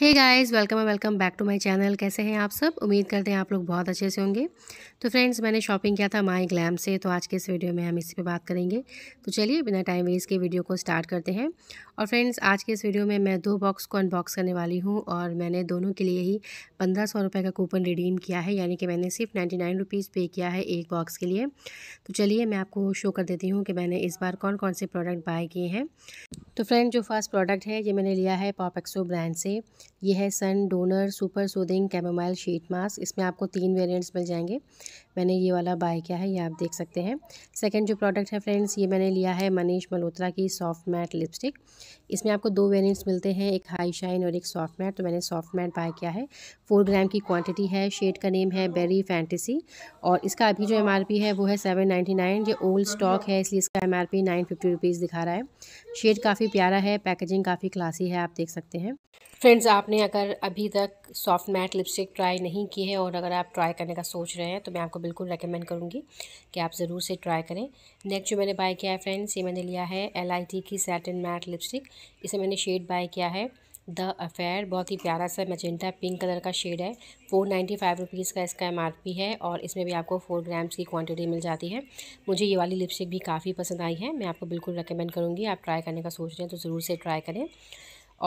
hey guys welcome and welcome back to my channel कैसे हैं आप सब उम्मीद करते हैं आप लोग बहुत अच्छे से होंगे तो फ्रेंड्स मैंने शॉपिंग किया था माई ग्लैम से तो आज के इस वीडियो में हम इसी पे बात करेंगे तो चलिए बिना टाइम वेस्ट के वीडियो को स्टार्ट करते हैं और फ्रेंड्स आज के इस वीडियो में मैं दो बॉक्स को अनबॉक्स करने वाली हूँ और मैंने दोनों के लिए ही पंद्रह सौ रुपये का कूपन रिडीम किया है यानी कि मैंने सिर्फ नाइन्टी नाइन रुपीज़ पे किया है एक बॉक्स के लिए तो चलिए मैं आपको शो कर देती हूँ कि मैंने इस बार कौन कौन से प्रोडक्ट बाय किए हैं तो फ्रेंड जो फर्स्ट प्रोडक्ट है ये मैंने लिया है पॉपेक्सो ब्रांड से ये है Sun Donor super soothing chamomile sheet mask इसमें आपको तीन वेरिएंट्स मिल जाएंगे मैंने ये वाला बाय किया है ये आप देख सकते हैं सेकंड जो प्रोडक्ट है फ्रेंड्स ये मैंने लिया है मनीष मल्होत्रा की सॉफ्ट मैट लिपस्टिक इसमें आपको दो वेरियंट्स मिलते हैं एक हाई शाइन और एक सॉफ्ट मैट तो मैंने सॉफ्ट मैट बाय किया है फोर ग्राम की क्वान्टिटी है शेड का नेम है बेरी फैंटेसी और इसका अभी जो एम है वो है सेवन ये ओल्ड स्टॉक है इसलिए इसका एम आर दिखा रहा है शेड काफ़ी प्यारा है पैकेजिंग काफ़ी क्लासी है आप देख सकते हैं फ्रेंड्स आपने अगर अभी तक सॉफ्ट मैट लिपस्टिक ट्राई नहीं की है और अगर आप ट्राई करने का सोच रहे हैं तो मैं आपको बिल्कुल रेकमेंड करूँगी कि आप ज़रूर से ट्राई करें नेक्स्ट जो मैंने बाय किया है फ्रेंड्स ये मैंने लिया है एल की सैटिन मैट लिपस्टिक इसे मैंने शेड बाय किया है द अफेयर बहुत ही प्यारा सा मजेंटा पिंक कलर का शेड है फोर नाइन्टी फाइव रुपीज़ का इसका एम है और इसमें भी आपको फोर ग्राम्स की क्वांटिटी मिल जाती है मुझे ये वाली लिपस्टिक भी काफ़ी पसंद आई है मैं आपको बिल्कुल रिकमेंड करूँगी आप ट्राई करने का सोच रहे हैं तो ज़रूर से ट्राई करें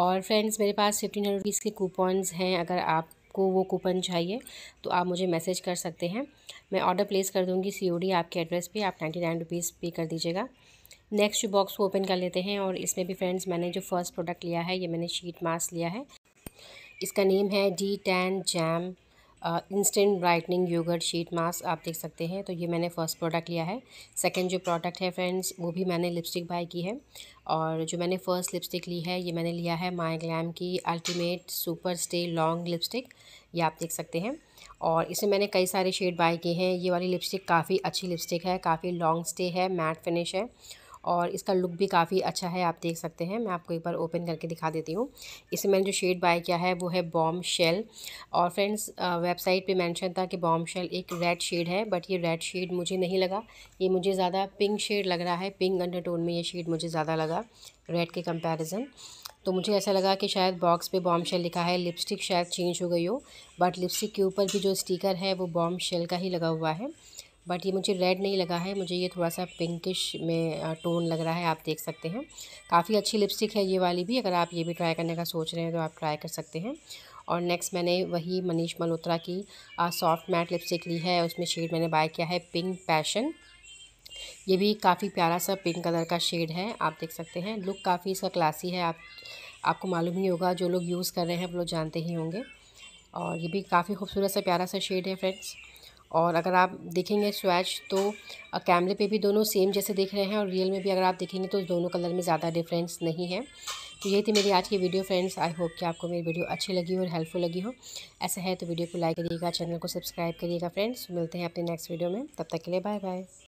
और फ्रेंड्स मेरे पास फिफ्टीन हंड्रेड रुपीज़ के कूपन्स हैं अगर आपको वो कूपन चाहिए तो आप मुझे मैसेज कर सकते हैं मैं ऑर्डर प्लेस कर दूँगी सी आपके एड्रेस पर आप नाइन्टी नाइन रुपीज़ पे कर दीजिएगा नेक्स्ट बॉक्स को ओपन कर लेते हैं और इसमें भी फ्रेंड्स मैंने जो फर्स्ट प्रोडक्ट लिया है ये मैंने शीट मास्क लिया है इसका नेम है D tan jam instant brightening yoghurt sheet mask आप देख सकते हैं तो ये मैंने फ़र्स्ट प्रोडक्ट लिया है सेकंड जो प्रोडक्ट है फ्रेंड्स वो भी मैंने लिपस्टिक बाय की है और जो मैंने फ़र्स्ट लिपस्टिक ली है ये मैंने लिया है माई ग्लैम की ultimate super stay long lipstick ये आप देख सकते हैं और इसे मैंने कई सारे शेड बाय किए हैं ये वाली लिपस्टिक काफ़ी अच्छी लिपस्टिक है काफ़ी लॉन्ग स्टे है मैट फिनिश है और इसका लुक भी काफ़ी अच्छा है आप देख सकते हैं मैं आपको एक बार ओपन करके दिखा देती हूँ इसे मैंने जो शेड बाय किया है वो है बॉम शेल और फ्रेंड्स वेबसाइट पे मेंशन था कि बॉम शेल एक रेड शेड है बट ये रेड शेड मुझे नहीं लगा ये मुझे ज़्यादा पिंक शेड लग रहा है पिंक अंडरटोन में ये शेड मुझे ज़्यादा लगा रेड के कंपेरिज़न तो मुझे ऐसा लगा कि शायद बॉक्स पे बॉम शेल लिखा है लिपस्टिक शायद चेंज हो गई हो बट लिपस्टिक के ऊपर भी जो स्टिकर है वो बॉम शेल का ही लगा हुआ है बट ये मुझे रेड नहीं लगा है मुझे ये थोड़ा सा पिंकिश में टोन लग रहा है आप देख सकते हैं काफ़ी अच्छी लिपस्टिक है ये वाली भी अगर आप ये भी ट्राई करने का सोच रहे हैं तो आप ट्राई कर सकते हैं और नेक्स्ट मैंने वही मनीष मल्होत्रा की सॉफ्ट मैट लिपस्टिक ली है उसमें शेड मैंने बाय किया है पिंक पैशन ये भी काफ़ी प्यारा सा पिंक कलर का शेड है आप देख सकते हैं लुक काफ़ी इसका क्लासी है आप आपको मालूम ही होगा जो लोग यूज़ कर रहे हैं वो लोग जानते ही होंगे और ये भी काफ़ी खूबसूरत सा प्यारा सा शेड है फ्रेंड्स और अगर आप देखेंगे स्वैच तो कैमरे पे भी दोनों सेम जैसे देख रहे हैं और रियल में भी अगर आप देखेंगे तो दोनों कलर में ज़्यादा डिफरेंस नहीं है तो ये थी मेरी आज की वीडियो फ्रेंड्स आई होप कि आपको मेरी वीडियो अच्छी लगी हो और हेल्पफुल लगी हो ऐसा है तो वीडियो को लाइक करिएगा चैनल को सब्सक्राइब करिएगा फ्रेंड्स मिलते हैं अपने नेक्स्ट वीडियो में तब तक के लिए बाय बाय